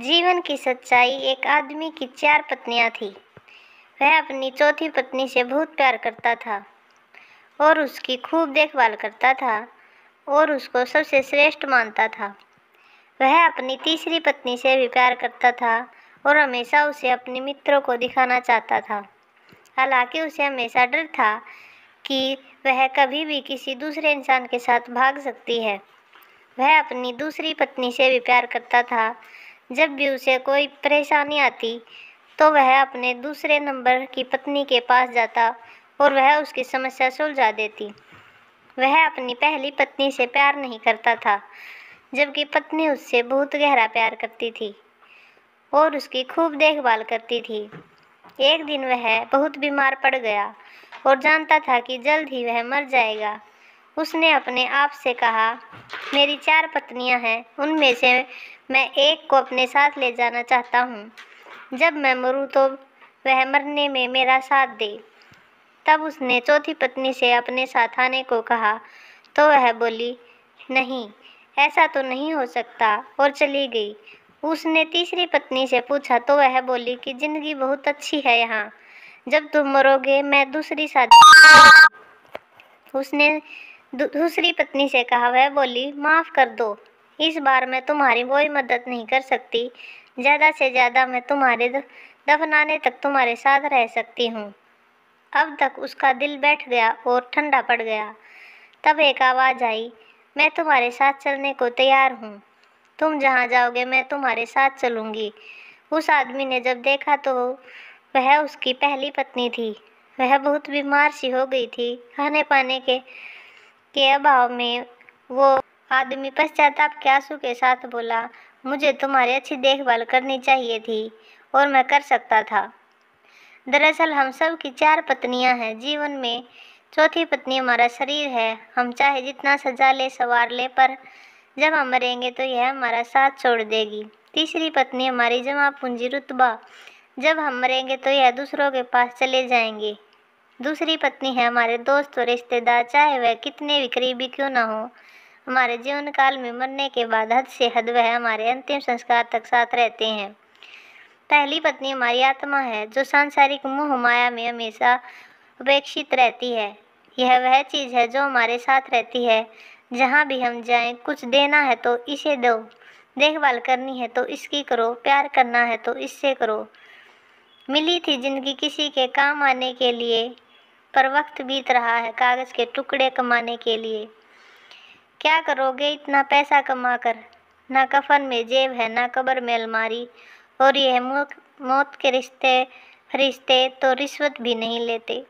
जीवन की सच्चाई एक आदमी की चार पत्नियां थी वह अपनी चौथी पत्नी से बहुत प्यार करता था और उसकी खूब देखभाल करता था और उसको सबसे श्रेष्ठ मानता था वह अपनी तीसरी पत्नी से भी प्यार करता था और हमेशा उसे अपने मित्रों को दिखाना चाहता था हालांकि उसे हमेशा डर था कि वह कभी भी किसी दूसरे इंसान के साथ भाग सकती है वह अपनी दूसरी पत्नी से भी प्यार करता था जब भी उसे कोई परेशानी आती तो वह अपने दूसरे नंबर की पत्नी के पास जाता और वह उसकी समस्या सुलझा देती वह अपनी पहली पत्नी से प्यार नहीं करता था जबकि पत्नी उससे बहुत गहरा प्यार करती थी और उसकी खूब देखभाल करती थी एक दिन वह बहुत बीमार पड़ गया और जानता था कि जल्द ही वह मर जाएगा उसने अपने आप से कहा मेरी चार पत्नियां हैं उनमें से मैं एक को अपने साथ ले जाना चाहता हूँ जब मैं मरूँ तो वह मरने में मेरा साथ दे तब उसने चौथी पत्नी से अपने साथ आने को कहा तो वह बोली नहीं ऐसा तो नहीं हो सकता और चली गई उसने तीसरी पत्नी से पूछा तो वह बोली कि ज़िंदगी बहुत अच्छी है यहाँ जब तुम मरोगे मैं दूसरी शादी उसने दूसरी पत्नी से कहा वह बोली माफ़ कर दो इस बार मैं तुम्हारी कोई मदद नहीं कर सकती ज़्यादा से ज़्यादा मैं तुम्हारे दफनाने तक तुम्हारे साथ रह सकती हूँ अब तक उसका दिल बैठ गया और ठंडा पड़ गया तब एक आवाज़ आई मैं तुम्हारे साथ चलने को तैयार हूँ तुम जहाँ जाओगे मैं तुम्हारे साथ चलूँगी उस आदमी ने जब देखा तो वह उसकी पहली पत्नी थी वह बहुत बीमार सी हो गई थी खाने पाने के के अभाव में वो आदमी पश्चाताप के आंसू के साथ बोला मुझे तुम्हारी अच्छी देखभाल करनी चाहिए थी और मैं कर सकता था दरअसल हम सब की चार पत्नियां हैं जीवन में चौथी पत्नी हमारा शरीर है हम चाहे जितना सजा ले सवार ले पर जब हम मरेंगे तो यह हमारा साथ छोड़ देगी तीसरी पत्नी हमारी जमा पूंजी रुतबा जब हम मरेंगे तो यह दूसरों के पास चले जाएंगे दूसरी पत्नी है हमारे दोस्त और रिश्तेदार चाहे वह कितने भी करीबी क्यों ना हो हमारे जीवन काल में मरने के बाद हद से हद वह हमारे अंतिम संस्कार तक साथ रहते हैं पहली पत्नी हमारी आत्मा है जो सांसारिक मोह माया में हमेशा उपेक्षित रहती है यह वह चीज़ है जो हमारे साथ रहती है जहाँ भी हम जाएं कुछ देना है तो इसे दो देखभाल करनी है तो इसकी करो प्यार करना है तो इससे करो मिली थी जिंदगी किसी के काम आने के लिए पर वक्त बीत रहा है कागज़ के टुकड़े कमाने के लिए क्या करोगे इतना पैसा कमा कर ना कफन में जेब है ना कबर में अलमारी और यह मौत के रिश्ते रिश्ते तो रिश्वत भी नहीं लेते